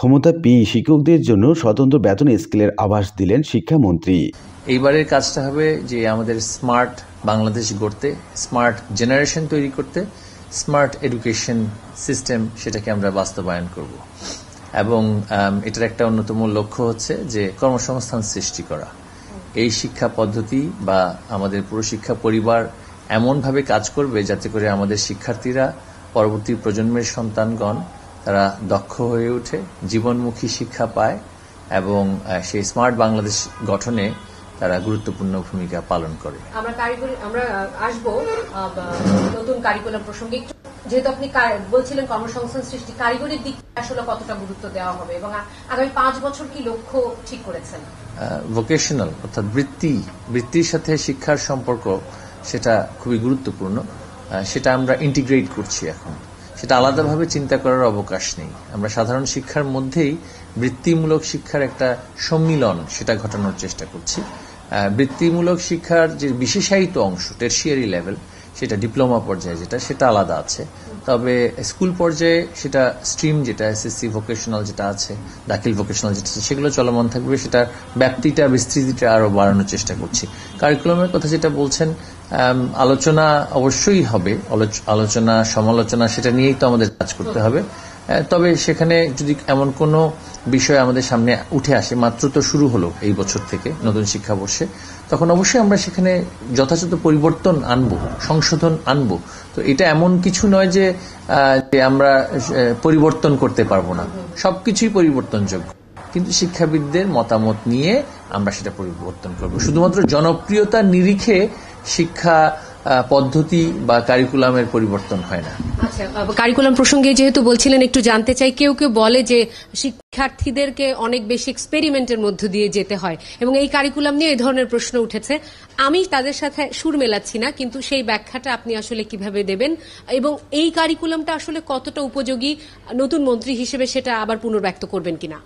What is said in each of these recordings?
ক্ষমতা পেয়ে শিক্ষকদের জন্য স্বতন্ত্র বেতন স্কেলের আভাস দিলেন শিক্ষামন্ত্রী এইবারের কাজটা হবে যে আমাদের স্মার্ট বাংলাদেশ গড়তে স্মার্ট জেনারেশন তৈরি করতে স্মার্ট এডুকেশন সিস্টেম সেটাকে আমরা বাস্তবায়ন করব এবং এটার একটা অন্যতম লক্ষ্য হচ্ছে যে কর্মসংস্থান সৃষ্টি করা এই শিক্ষা পদ্ধতি বা আমাদের পুরো শিক্ষা পরিবার এমনভাবে কাজ করবে যাতে করে আমাদের শিক্ষার্থীরা পরবর্তী প্রজন্মের সন্তানগণ তারা দক্ষ হয়ে ওঠে জীবনমুখী শিক্ষা পায় এবং সেই স্মার্ট বাংলাদেশ গঠনে তারা গুরুত্বপূর্ণ ভূমিকা পালন করে আমরা কারিগরি আমরা আসব নতুন কারিকুলাম প্রসঙ্গে যেহেতু আপনি বলছিলেন কর্মসংস্থান সৃষ্টি কারিগরির দিক আসলে কতটা গুরুত্ব দেওয়া হবে এবং আগামী পাঁচ বছর কি লক্ষ্য ঠিক করেছেন ভোকেশনাল অর্থাৎ বৃত্তি বৃত্তির সাথে শিক্ষার সম্পর্ক সেটা খুবই গুরুত্বপূর্ণ সেটা আমরা ইন্টিগ্রেট করছি এখন সেটা আলাদাভাবে চিন্তা করার অবকাশ নেই আমরা সাধারণ শিক্ষার মধ্যেই বৃত্তিমূলক শিক্ষার একটা সম্মিলন সেটা ঘটানোর চেষ্টা করছি বৃত্তিমূলক শিক্ষার যে বিশেষায়িত অংশ টেরশিয়ারি লেভেল সেটা ডিপ্লোমা পর্যায়ে যেটা সেটা আলাদা আছে তবে স্কুল পর্যায়ে সেটা স্ট্রিম যেটা এসএসসি ভোকেশনাল যেটা আছে দাখিল ভোকেশনাল যেটা আছে সেগুলো চলমান থাকবে সেটার ব্যাপ্তিটা বিস্তৃতিটা আরও বাড়ানোর চেষ্টা করছি কারিকুলামের কথা যেটা বলছেন আলোচনা অবশ্যই হবে আলোচনা সমালোচনা সেটা নিয়েই তো আমাদের কাজ করতে হবে তবে সেখানে যদি এমন কোনো বিষয় আমাদের সামনে উঠে আসে মাত্র তো শুরু হলো এই বছর থেকে নতুন শিক্ষাবর্ষে তখন অবশ্যই আমরা সেখানে যথাযথ পরিবর্তন আনব সংশোধন আনব তো এটা এমন কিছু নয় যে আমরা পরিবর্তন করতে পারবো না সবকিছুই পরিবর্তনযোগ্য কিন্তু শিক্ষাবিদদের মতামত নিয়ে আমরা সেটা পরিবর্তন করব শুধুমাত্র জনপ্রিয়তার নিরিখে শিক্ষা পদ্ধতি বা কারিকুলামের পরিবর্তন হয় না আচ্ছা কারিকুলাম প্রসঙ্গে যেহেতু বলছিলেন একটু জানতে চাই কেউ কেউ বলে যে শিক্ষার্থীদেরকে অনেক বেশি এক্সপেরিমেন্টের মধ্য দিয়ে যেতে হয় এবং এই কারিকুলাম নিয়ে এই ধরনের প্রশ্ন উঠেছে আমি তাদের সাথে সুর মেলাচ্ছি না কিন্তু সেই ব্যাখ্যাটা আপনি আসলে কিভাবে দেবেন এবং এই কারিকুলামটা আসলে কতটা উপযোগী নতুন মন্ত্রী হিসেবে সেটা আবার পুনর্ব্যক্ত করবেন কিনা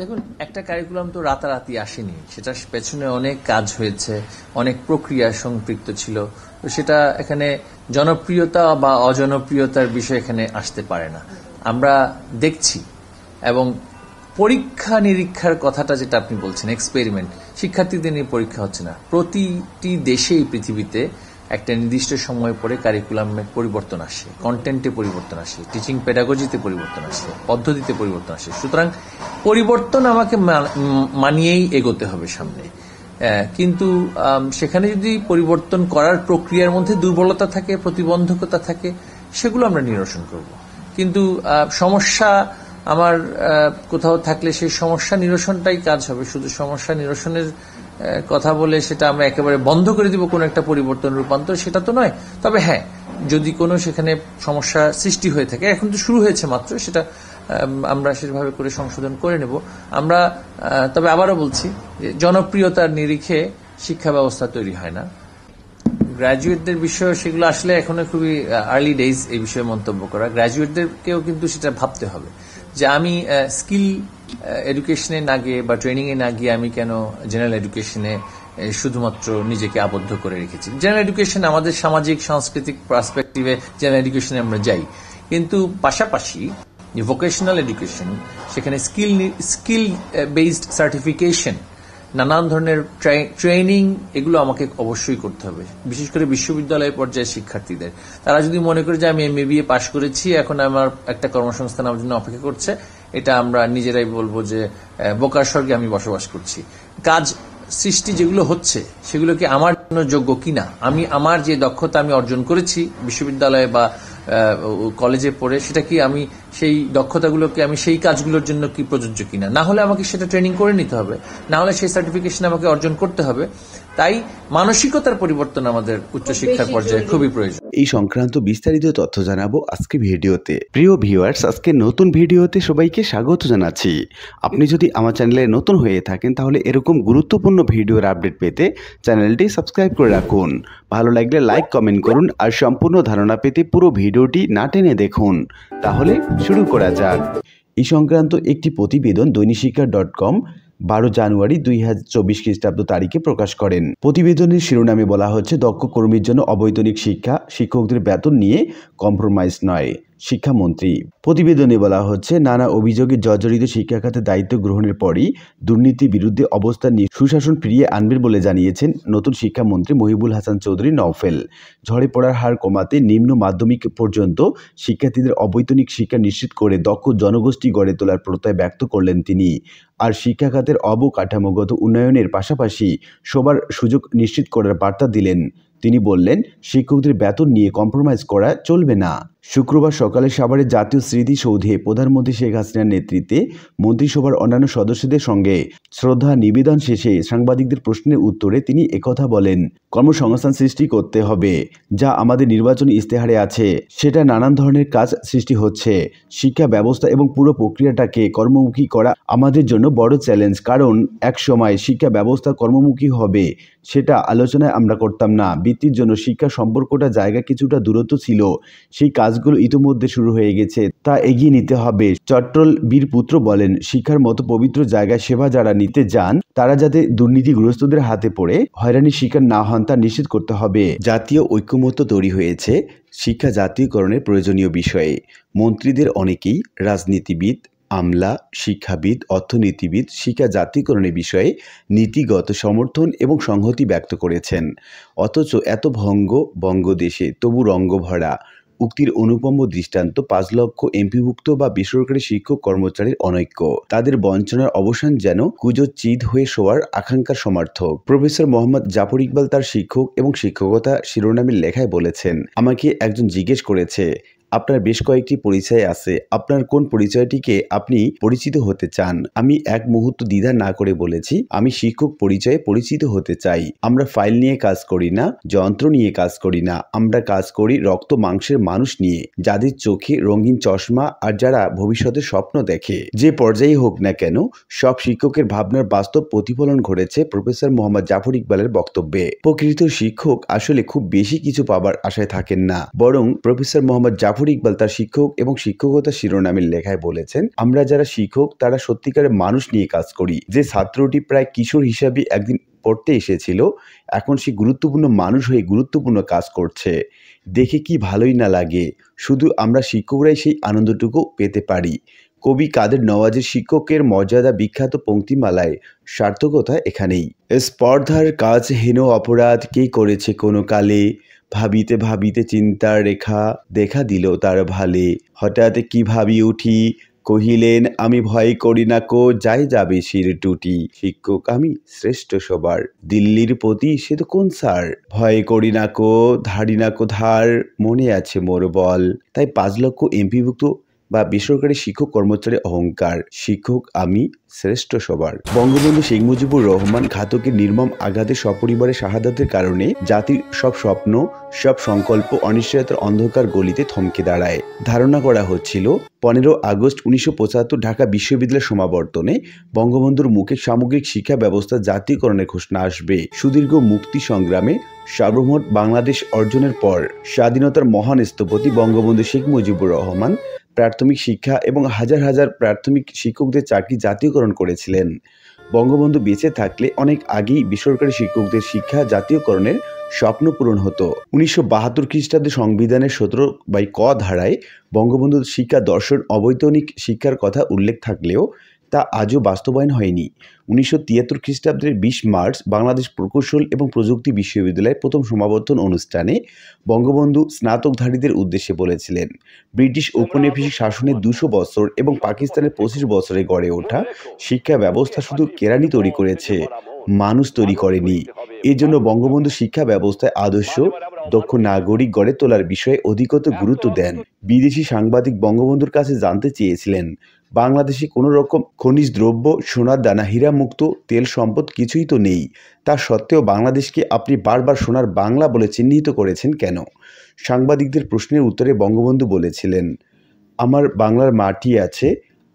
দেখুন একটা কারিকুলাম তো রাতারাতি আসেনি সেটার পেছনে অনেক কাজ হয়েছে অনেক প্রক্রিয়া সম্পৃক্ত ছিল তো সেটা এখানে জনপ্রিয়তা বা অজনপ্রিয়তার বিষয় এখানে আসতে পারে না আমরা দেখছি এবং পরীক্ষা নিরীক্ষার কথাটা যেটা আপনি বলছেন এক্সপেরিমেন্ট শিক্ষার্থীদের নিয়ে পরীক্ষা হচ্ছে না প্রতিটি দেশেই পৃথিবীতে একটা নির্দিষ্ট সময় পরে কারিকুলামে পরিবর্তন আসে কন্টেন্টে পরিবর্তন আসে টিচিং পেডাগজিতে পরিবর্তন আসে পদ্ধতিতে পরিবর্তন আসে সুতরাং পরিবর্তন আমাকে মানিয়েই এগোতে হবে সামনে কিন্তু সেখানে যদি পরিবর্তন করার প্রক্রিয়ার মধ্যে দুর্বলতা থাকে প্রতিবন্ধকতা থাকে সেগুলো আমরা নিরসন করব। কিন্তু সমস্যা আমার কোথাও থাকলে সেই সমস্যা নিরসনটাই কাজ হবে শুধু সমস্যা নিরসনের কথা বলে সেটা আমরা একেবারে বন্ধ করে দিব কোনো একটা পরিবর্তন রূপান্তর সেটা তো নয় তবে হ্যাঁ যদি কোনো সেখানে সমস্যা সৃষ্টি হয়ে থাকে এখন তো শুরু হয়েছে মাত্র সেটা আমরা সেভাবে করে সংশোধন করে নেব আমরা তবে আবারও বলছি জনপ্রিয়তার নিরিখে শিক্ষা ব্যবস্থা তৈরি হয় না গ্রাজুয়েটদের বিষয়ে সেগুলো আসলে এখনো খুবই আর্লি ডেজ এই বিষয়ে মন্তব্য করা গ্রাজুয়েটদেরকেও কিন্তু সেটা ভাবতে হবে যে আমি স্কিল এডুকেশনে না গিয়ে বা ট্রেনিংয়ে না গিয়ে আমি কেন জেনারেল এডুকেশনে শুধুমাত্র নিজেকে আবদ্ধ করে রেখেছি জেনারেল এডুকেশন আমাদের সামাজিক সাংস্কৃতিক পার্সপেক্টিভে জেনারেল এডুকেশনে আমরা যাই কিন্তু পাশাপাশি যে ভোকেশনাল এডুকেশন সেখানে স্কিল স্কিল বেসড সার্টিফিকেশন নানান ধরনের ট্রেনিং এগুলো আমাকে অবশ্যই করতে হবে বিশেষ করে বিশ্ববিদ্যালয় পর্যায়ে শিক্ষার্থীদের তারা যদি মনে করে যে আমি এম এ পাশ করেছি এখন আমার একটা কর্মসংস্থান আমার জন্য অপেক্ষা করছে এটা আমরা নিজেরাই বলবো যে বোকার স্বর্গে আমি বসবাস করছি কাজ সৃষ্টি যেগুলো হচ্ছে সেগুলো কি আমার জন্য যোগ্য কিনা আমি আমার যে দক্ষতা আমি অর্জন করেছি বিশ্ববিদ্যালয়ে বা কলেজে পড়ে সেটা কি আমি সেই দক্ষতাগুলোকে আমি সেই কাজগুলোর জন্য কি প্রযোজ্য কিনা না হলে আমাকে সেটা ট্রেনিং করে নিতে হবে না হলে সেই সার্টিফিকেশন আমাকে অর্জন করতে হবে তাই মানসিকতার পরিবর্তন আমাদের উচ্চশিক্ষার পর্যায়ে খুবই প্রয়োজন এই সংক্রান্ত বিস্তারিত তথ্য জানাবো আজকে ভিডিওতে প্রিয় ভিউয়ার্স আজকে নতুন ভিডিওতে সবাইকে স্বাগত জানাচ্ছি আপনি যদি আমার চ্যানেলে নতুন হয়ে থাকেন তাহলে এরকম গুরুত্বপূর্ণ ভিডিওর আপডেট পেতে চ্যানেলটি সাবস্ক্রাইব করে রাখুন ভালো লাগলে লাইক কমেন্ট করুন আর সম্পূর্ণ ধারণা পেতে পুরো ভিডিওটি না টেনে দেখুন তাহলে শুরু করা যাক এই সংক্রান্ত একটি প্রতিবেদন দৈনিক শিক্ষা ডট কম বারো জানুয়ারি দুই হাজার চব্বিশ খ্রিস্টাব্দ তারিখে প্রকাশ করেন প্রতিবেদনের শিরোনামে বলা হচ্ছে দক্ষ কর্মীর জন্য অবৈতনিক শিক্ষা শিক্ষকদের বেতন নিয়ে কম্প্রোমাইজ নয় শিক্ষামন্ত্রী প্রতিবেদনে বলা হচ্ছে নানা অভিযোগে জর্জরিত শিক্ষা খাতে দায়িত্ব গ্রহণের পরই দুর্নীতির বিরুদ্ধে অবস্থান নিয়ে সুশাসন ফিরিয়ে আনবেন বলে জানিয়েছেন নতুন শিক্ষামন্ত্রী মহিবুল হাসান চৌধুরী নওফেল ঝড়ে পড়ার হার কমাতে নিম্ন মাধ্যমিক পর্যন্ত শিক্ষার্থীদের অবৈতনিক শিক্ষা নিশ্চিত করে দক্ষ জনগোষ্ঠী গড়ে তোলার প্রত্যয় ব্যক্ত করলেন তিনি আর শিক্ষা খাতের অবকাঠামোগত উন্নয়নের পাশাপাশি সবার সুযোগ নিশ্চিত করার বার্তা দিলেন তিনি বললেন শিক্ষকদের বেতন নিয়ে কম্প্রোমাইজ করা চলবে না শুক্রবার সকালে সাভারে জাতীয় স্মৃতিসৌধে প্রধানমন্ত্রী শেখ হাসিনার নেতৃত্বে মন্ত্রিসভার অন্যান্য সদস্যদের সঙ্গে শ্রদ্ধা নিবেদন শেষে সাংবাদিকদের প্রশ্নের উত্তরে তিনি একথা বলেন কর্মসংস্থান সৃষ্টি করতে হবে যা আমাদের নির্বাচন ইস্তেহারে আছে সেটা নানান ধরনের কাজ সৃষ্টি হচ্ছে শিক্ষা ব্যবস্থা এবং পুরো প্রক্রিয়াটাকে কর্মমুখী করা আমাদের জন্য বড় চ্যালেঞ্জ কারণ এক সময় শিক্ষা ব্যবস্থা কর্মমুখী হবে সেটা আলোচনায় আমরা করতাম না বৃত্তির জন্য শিক্ষা সম্পর্কটা জায়গা কিছুটা দূরত্ব ছিল সেই কাজ কাজগুলো ইতিমধ্যে শুরু হয়ে গেছে তা এগিয়ে নিতে হবে চট্টল বীর পুত্র বলেন শিক্ষার মতো পবিত্র জায়গায় সেবা যারা নিতে যান তারা যাতে দুর্নীতিগ্রস্তদের হাতে পড়ে হয়রানির শিকার না হন তা নিশ্চিত করতে হবে জাতীয় ঐক্যমত্য তৈরি হয়েছে শিক্ষা জাতীয়করণের প্রয়োজনীয় বিষয়ে মন্ত্রীদের অনেকেই রাজনীতিবিদ আমলা শিক্ষাবিদ অর্থনীতিবিদ শিক্ষা জাতীয়করণের বিষয়ে নীতিগত সমর্থন এবং সংহতি ব্যক্ত করেছেন অথচ এত ভঙ্গ বঙ্গদেশে তবু রঙ্গ ভরা উক্তির অনুপম দৃষ্টান্ত পাঁচ লক্ষ এমপিভুক্ত বা বেসরকারি শিক্ষক কর্মচারীর অনৈক্য তাদের বঞ্চনার অবসান যেন কুজো চিদ হয়ে শোয়ার আকাঙ্ক্ষার সমার্থক প্রফেসর মোহাম্মদ জাফর ইকবাল তার শিক্ষক এবং শিক্ষকতা শিরোনামের লেখায় বলেছেন আমাকে একজন জিজ্ঞেস করেছে আপনার বেশ কয়েকটি পরিচয় আছে আপনার কোন পরিচয়টিকে আপনি পরিচিত হতে চান আমি এক মুহূর্ত দ্বিধা না করে বলেছি আমি শিক্ষক পরিচয়ে পরিচিত হতে চাই আমরা ফাইল নিয়ে কাজ করি না যন্ত্র নিয়ে কাজ করি না আমরা কাজ করি রক্ত মাংসের মানুষ নিয়ে যাদের চোখে রঙিন চশমা আর যারা ভবিষ্যতে স্বপ্ন দেখে যে পর্যায়ে হোক না কেন সব শিক্ষকের ভাবনার বাস্তব প্রতিফলন ঘটেছে প্রফেসর মোহাম্মদ জাফর ইকবালের বক্তব্যে প্রকৃত শিক্ষক আসলে খুব বেশি কিছু পাবার আশায় থাকেন না বরং প্রফেসর মোহাম্মদ জাফর জাফর ইকবাল তার শিক্ষক এবং শিক্ষকতা শিরোনামের লেখায় বলেছেন আমরা যারা শিক্ষক তারা সত্যিকারের মানুষ নিয়ে কাজ করি যে ছাত্রটি প্রায় কিশোর হিসাবে একদিন পড়তে এসেছিল এখন সে গুরুত্বপূর্ণ মানুষ হয়ে গুরুত্বপূর্ণ কাজ করছে দেখে কি ভালোই না লাগে শুধু আমরা শিক্ষকরাই সেই আনন্দটুকু পেতে পারি কবি কাদের নওয়াজের শিক্ষকের মর্যাদা বিখ্যাত পঙ্ক্তিমালায় সার্থকতা এখানেই স্পর্ধার কাজ হেন অপরাধ কে করেছে কোনো কালে ভাবিতে ভাবিতে চিন্তার রেখা দেখা দিল তার ভালে হঠাৎ কি ভাবি উঠি কহিলেন আমি ভয় করি না কো যাই যাবে শির টুটি শিক্ষক আমি শ্রেষ্ঠ সবার দিল্লির প্রতি সে তো কোন স্যার ভয় করি না কো ধারি না কো ধার মনে আছে মোর বল তাই পাঁচ লক্ষ এমপিভুক্ত বা বেসরকারি শিক্ষক কর্মচারী অহংকার শিক্ষক আমি শ্রেষ্ঠ সবার বঙ্গবন্ধু শেখ মুজিবুর রহমান ঘাতকের নির্মম আঘাতে সপরিবারে শাহাদাতের কারণে জাতির সব স্বপ্ন সব সংকল্প অনিশ্চয়তার অন্ধকার গলিতে থমকে দাঁড়ায় ধারণা করা হচ্ছিল পনেরো আগস্ট উনিশশো ঢাকা বিশ্ববিদ্যালয়ের সমাবর্তনে বঙ্গবন্ধুর মুখে সামগ্রিক শিক্ষা ব্যবস্থা জাতীয়করণের ঘোষণা আসবে সুদীর্ঘ মুক্তি সংগ্রামে সার্বভৌম বাংলাদেশ অর্জনের পর স্বাধীনতার মহান স্থপতি বঙ্গবন্ধু শেখ মুজিবুর রহমান প্রাথমিক শিক্ষা এবং হাজার হাজার প্রাথমিক শিক্ষকদের চাকরি জাতীয়করণ করেছিলেন বঙ্গবন্ধু বেঁচে থাকলে অনেক আগেই বেসরকারি শিক্ষকদের শিক্ষা জাতীয়করণের স্বপ্ন পূরণ হতো উনিশশো বাহাত্তর খ্রিস্টাব্দে সংবিধানের সতেরো বাই ক ধারায় বঙ্গবন্ধুর শিক্ষা দর্শন অবৈতনিক শিক্ষার কথা উল্লেখ থাকলেও তা আজও বাস্তবায়ন হয়নি উনিশশো তিয়াত্তর খ্রিস্টাব্দের বিশ মার্চ বাংলাদেশ প্রকৌশল এবং প্রযুক্তি বিশ্ববিদ্যালয়ের প্রথম সমাবর্তন অনুষ্ঠানে বঙ্গবন্ধু স্নাতকধারীদের উদ্দেশ্যে বলেছিলেন ব্রিটিশ ঔপনিবেশিক শাসনের দুশো বছর এবং পাকিস্তানের পঁচিশ বছরে গড়ে ওঠা শিক্ষা ব্যবস্থা শুধু কেরানি তৈরি করেছে মানুষ তৈরি করেনি এজন্য বঙ্গবন্ধু শিক্ষা ব্যবস্থায় আদর্শ দক্ষ নাগরিক গড়ে তোলার বিষয়ে অধিকত গুরুত্ব দেন বিদেশি সাংবাদিক বঙ্গবন্ধুর কাছে জানতে চেয়েছিলেন বাংলাদেশে কোনো রকম খনিজ দ্রব্য সোনার দানা হীরামুক্ত তেল সম্পদ কিছুই তো নেই তা সত্ত্বেও বাংলাদেশকে আপনি বারবার সোনার বাংলা বলে চিহ্নিত করেছেন কেন সাংবাদিকদের প্রশ্নের উত্তরে বঙ্গবন্ধু বলেছিলেন আমার বাংলার মাটি আছে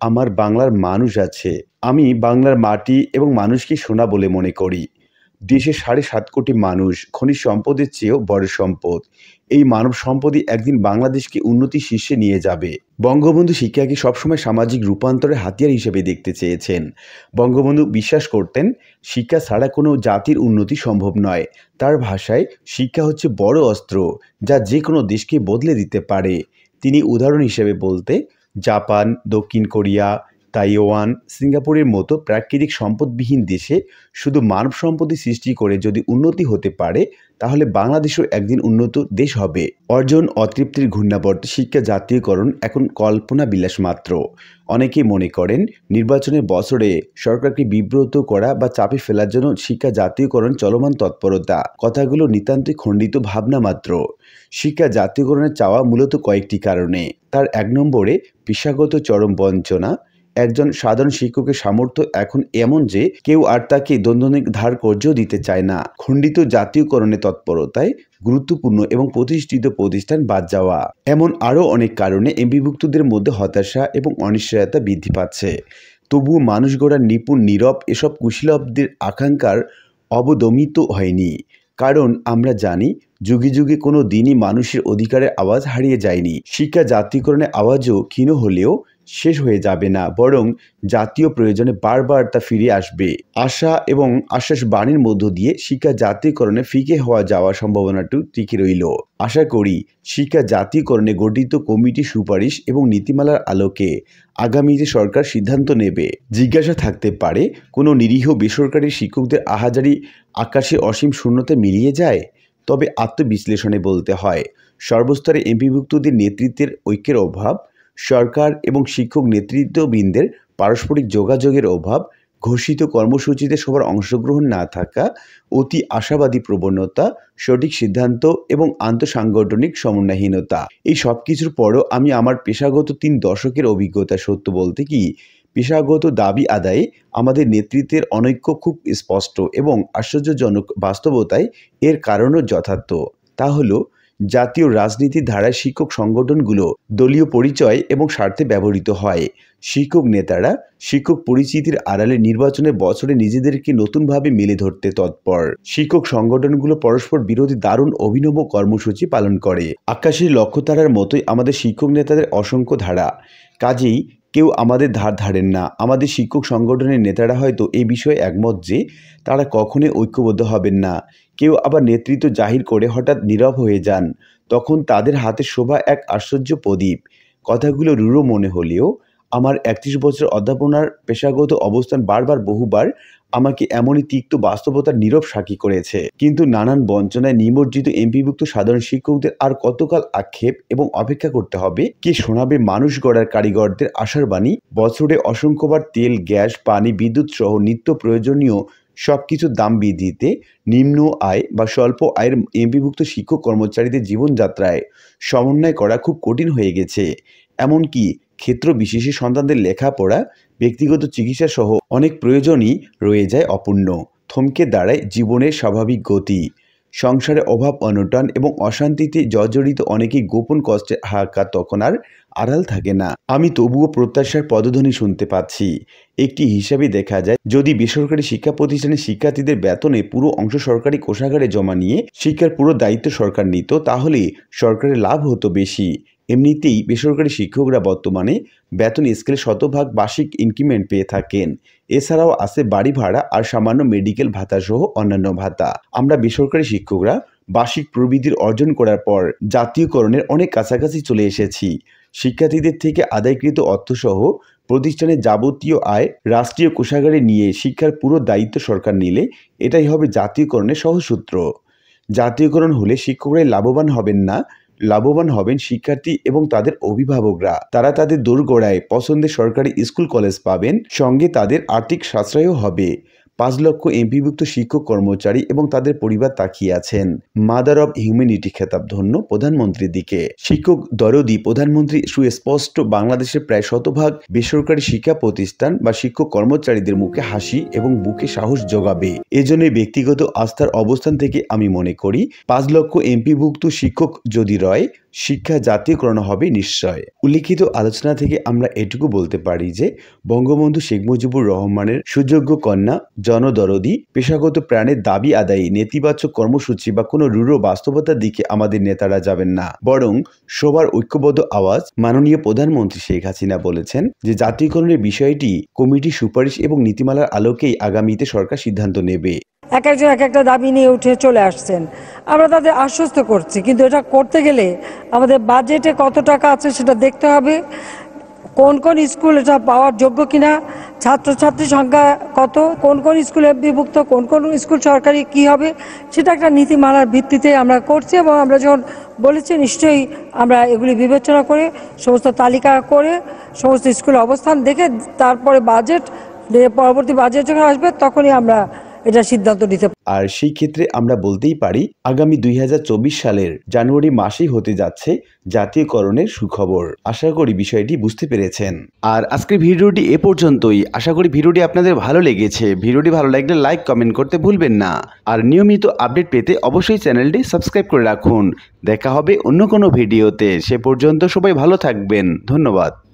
আমার বাংলার মানুষ আছে আমি বাংলার মাটি এবং মানুষকে সোনা বলে মনে করি দেশে সাড়ে সাত কোটি মানুষ খনিজ সম্পদের চেয়েও বড় সম্পদ এই মানব সম্পদই একদিন বাংলাদেশকে উন্নতি শীর্ষে নিয়ে যাবে বঙ্গবন্ধু শিক্ষাকে সবসময় সামাজিক রূপান্তরের হাতিয়ার হিসেবে দেখতে চেয়েছেন বঙ্গবন্ধু বিশ্বাস করতেন শিক্ষা ছাড়া কোনো জাতির উন্নতি সম্ভব নয় তার ভাষায় শিক্ষা হচ্ছে বড় অস্ত্র যা যে কোনো দেশকে বদলে দিতে পারে তিনি উদাহরণ হিসেবে বলতে জাপান দক্ষিণ কোরিয়া তাইওয়ান সিঙ্গাপুরের মতো প্রাকৃতিক সম্পদবিহীন দেশে শুধু মানব সম্পত্তি সৃষ্টি করে যদি উন্নতি হতে পারে তাহলে বাংলাদেশও একদিন উন্নত দেশ হবে অর্জন অতৃপ্তির ঘূর্ণাবর্ত শিক্ষা জাতীয়করণ এখন কল্পনা বিলাস মাত্র অনেকেই মনে করেন নির্বাচনের বছরে সরকারকে বিব্রত করা বা চাপে ফেলার জন্য শিক্ষা জাতীয়করণ চলমান তৎপরতা কথাগুলো নিতান্তই খণ্ডিত ভাবনা মাত্র শিক্ষা জাতীয়করণের চাওয়া মূলত কয়েকটি কারণে তার এক নম্বরে পেশাগত চরম বঞ্চনা একজন সাধারণ শিক্ষকের সামর্থ্য এখন এমন যে কেউ আর তাকে দৈনন্দিন ধার কর্যও দিতে চায় না খণ্ডিত জাতীয়করণে তৎপরতায় গুরুত্বপূর্ণ এবং প্রতিষ্ঠিত প্রতিষ্ঠান বাদ যাওয়া এমন আরও অনেক কারণে এমবিভুক্তদের মধ্যে হতাশা এবং অনিশ্চয়তা বৃদ্ধি পাচ্ছে তবুও মানুষ গড়ার নিপুণ নীরব এসব কুশীলব্দের আকাঙ্ক্ষার অবদমিত হয়নি কারণ আমরা জানি যুগে যুগে কোনো দিনই মানুষের অধিকারের আওয়াজ হারিয়ে যায়নি শিক্ষা জাতীয়করণের আওয়াজও ক্ষীণ হলেও শেষ হয়ে যাবে না বরং জাতীয় প্রয়োজনে বারবার তা ফিরে আসবে আশা এবং আশ্বাস বাণীর মধ্য দিয়ে শিক্ষা জাতীয়করণে ফিকে হওয়া যাওয়ার সম্ভাবনাটি টিকে রইল আশা করি শিক্ষা জাতীয়করণে গঠিত কমিটি সুপারিশ এবং নীতিমালার আলোকে আগামী যে সরকার সিদ্ধান্ত নেবে জিজ্ঞাসা থাকতে পারে কোনো নিরীহ বেসরকারি শিক্ষকদের আহাজারি আকাশে অসীম শূন্যতে মিলিয়ে যায় তবে আত্মবিশ্লেষণে বলতে হয় সর্বস্তরে এমপিভুক্তদের নেতৃত্বের ঐক্যের অভাব সরকার এবং শিক্ষক নেতৃত্ববৃন্দের পারস্পরিক যোগাযোগের অভাব ঘোষিত কর্মসূচিতে সবার অংশগ্রহণ না থাকা অতি আশাবাদী প্রবণতা সঠিক সিদ্ধান্ত এবং আন্তঃসাংগঠনিক সমন্বয়হীনতা এই সব কিছুর পরও আমি আমার পেশাগত তিন দশকের অভিজ্ঞতা সত্য বলতে কি পেশাগত দাবি আদায়ে আমাদের নেতৃত্বের অনৈক্য খুব স্পষ্ট এবং আশ্চর্যজনক বাস্তবতায় এর কারণও যথার্থ তা হলো জাতীয় রাজনীতির ধারায় শিক্ষক সংগঠনগুলো দলীয় পরিচয় এবং স্বার্থে ব্যবহৃত হয় শিক্ষক নেতারা শিক্ষক পরিচিতির আড়ালে নির্বাচনের বছরে নিজেদেরকে নতুনভাবে মেলে ধরতে তৎপর শিক্ষক সংগঠনগুলো পরস্পর বিরোধী দারুণ অভিনব কর্মসূচি পালন করে আকাশের লক্ষ্যতারার মতোই আমাদের শিক্ষক নেতাদের অসংখ্য ধারা কাজেই কেউ আমাদের ধার ধারেন না আমাদের শিক্ষক সংগঠনের নেতারা হয়তো এ বিষয়ে একমত যে তারা কখনোই ঐক্যবদ্ধ হবেন না কেউ আবার নেতৃত্ব জাহির করে হঠাৎ নীরব হয়ে যান তখন তাদের হাতে শোভা এক আশ্চর্য প্রদীপ কথাগুলো রূঢ় মনে হলেও আমার একত্রিশ বছর অধ্যাপনার পেশাগত অবস্থান বারবার বহুবার আমাকে এমনই তিক্ত বাস্তবতার নীরব সাক্ষী করেছে কিন্তু নানান বঞ্চনায় নিমজ্জিত এমপিভুক্ত সাধারণ শিক্ষকদের আর কতকাল আক্ষেপ এবং অপেক্ষা করতে হবে কে শোনাবে মানুষ গড়ার কারিগরদের আশার বাণী বছরে অসংখ্যবার তেল গ্যাস পানি বিদ্যুৎ সহ নিত্য প্রয়োজনীয় সব কিছুর দাম বৃদ্ধিতে নিম্ন আয় বা স্বল্প আয়ের এমপিভুক্ত শিক্ষক কর্মচারীদের জীবনযাত্রায় সমন্বয় করা খুব কঠিন হয়ে গেছে এমনকি ক্ষেত্র বিশেষে সন্তানদের লেখাপড়া ব্যক্তিগত চিকিৎসা সহ অনেক প্রয়োজনই রয়ে যায় অপূর্ণ থমকে দাঁড়ায় জীবনের স্বাভাবিক গতি সংসারে অভাব অনটন এবং অশান্তিতে জর্জরিত অনেকেই গোপন কষ্টে হাহাকার তখন আর আড়াল থাকে না আমি তবুও প্রত্যাশার পদধ্বনি শুনতে পাচ্ছি একটি হিসাবে দেখা যায় যদি বেসরকারি শিক্ষা প্রতিষ্ঠানের শিক্ষার্থীদের বেতনে পুরো অংশ সরকারি কোষাগারে জমা নিয়ে শিক্ষার পুরো দায়িত্ব সরকার নিত তাহলে সরকারের লাভ হতো বেশি এমনিতেই বেসরকারি শিক্ষকরা বর্তমানে বেতন স্কেলে শতভাগ বার্ষিক ইনক্রিমেন্ট পেয়ে থাকেন এছাড়াও আছে বাড়ি ভাড়া আর সামান্য মেডিকেল ভাতা সহ অন্যান্য ভাতা আমরা বেসরকারি শিক্ষকরা বার্ষিক প্রবৃদ্ধির অর্জন করার পর জাতীয়করণের অনেক কাছাকাছি চলে এসেছি শিক্ষার্থীদের থেকে আদায়কৃত অর্থসহ প্রতিষ্ঠানের যাবতীয় আয় রাষ্ট্রীয় কোষাগারে নিয়ে শিক্ষার পুরো দায়িত্ব সরকার নিলে এটাই হবে জাতীয়করণের সহসূত্র জাতীয়করণ হলে শিক্ষকরাই লাভবান হবেন না লাভবান হবেন শিক্ষার্থী এবং তাদের অভিভাবকরা তারা তাদের দোরগোড়ায় পছন্দের সরকারি স্কুল কলেজ পাবেন সঙ্গে তাদের আর্থিক সাশ্রয়ও হবে পাঁচ লক্ষ এমপিভুক্ত শিক্ষক কর্মচারী এবং তাদের পরিবার তাকিয়ে আছেন মাদার অব হিউম্যানিটি খেতাব ধন্য প্রধানমন্ত্রীর দিকে শিক্ষক দরদি প্রধানমন্ত্রী সুস্পষ্ট বাংলাদেশের প্রায় শতভাগ বেসরকারি শিক্ষা প্রতিষ্ঠান বা শিক্ষক কর্মচারীদের মুখে হাসি এবং বুকে সাহস যোগাবে এজন্য ব্যক্তিগত আস্থার অবস্থান থেকে আমি মনে করি পাঁচ লক্ষ এমপিভুক্ত শিক্ষক যদি রয় শিক্ষা জাতীয়করণ হবে নিশ্চয় উল্লিখিত আলোচনা থেকে আমরা এটুকু বলতে পারি যে বঙ্গবন্ধু শেখ মুজিবুর রহমানের সুযোগ্য কন্যা জনদরদি পেশাগত প্রাণের দাবি আদায়ে নেতিবাচক কর্মসূচি বা কোনো রূঢ় বাস্তবতার দিকে আমাদের নেতারা যাবেন না বরং সবার ঐক্যবদ্ধ আওয়াজ মাননীয় প্রধানমন্ত্রী শেখ হাসিনা বলেছেন যে জাতীয়করণের বিষয়টি কমিটি সুপারিশ এবং নীতিমালার আলোকেই আগামীতে সরকার সিদ্ধান্ত নেবে এক একজন এক একটা দাবি নিয়ে উঠে চলে আসছেন আমরা তাদের আশ্বস্ত করছি কিন্তু এটা করতে গেলে আমাদের বাজেটে কত টাকা আছে সেটা দেখতে হবে কোন কোন স্কুল এটা পাওয়ার যোগ্য কিনা ছাত্রছাত্রীর সংখ্যা কত কোন কোন স্কুল বিভুক্ত কোন কোন স্কুল সরকারি কি হবে সেটা একটা নীতিমালার ভিত্তিতে আমরা করছি এবং আমরা যখন বলেছি নিশ্চয়ই আমরা এগুলি বিবেচনা করে সমস্ত তালিকা করে সমস্ত স্কুল অবস্থান দেখে তারপরে বাজেট পরবর্তী বাজেট যখন আসবে তখনই আমরা এটা সিদ্ধান্ত নিতে আর সেই ক্ষেত্রে আমরা বলতেই পারি আগামী দুই সালের জানুয়ারি মাসেই হতে যাচ্ছে জাতীয়করণের সুখবর আশা করি বিষয়টি বুঝতে পেরেছেন আর আজকের ভিডিওটি এ পর্যন্তই আশা করি ভিডিওটি আপনাদের ভালো লেগেছে ভিডিওটি ভালো লাগলে লাইক কমেন্ট করতে ভুলবেন না আর নিয়মিত আপডেট পেতে অবশ্যই চ্যানেলটি সাবস্ক্রাইব করে রাখুন দেখা হবে অন্য কোনো ভিডিওতে সে পর্যন্ত সবাই ভালো থাকবেন ধন্যবাদ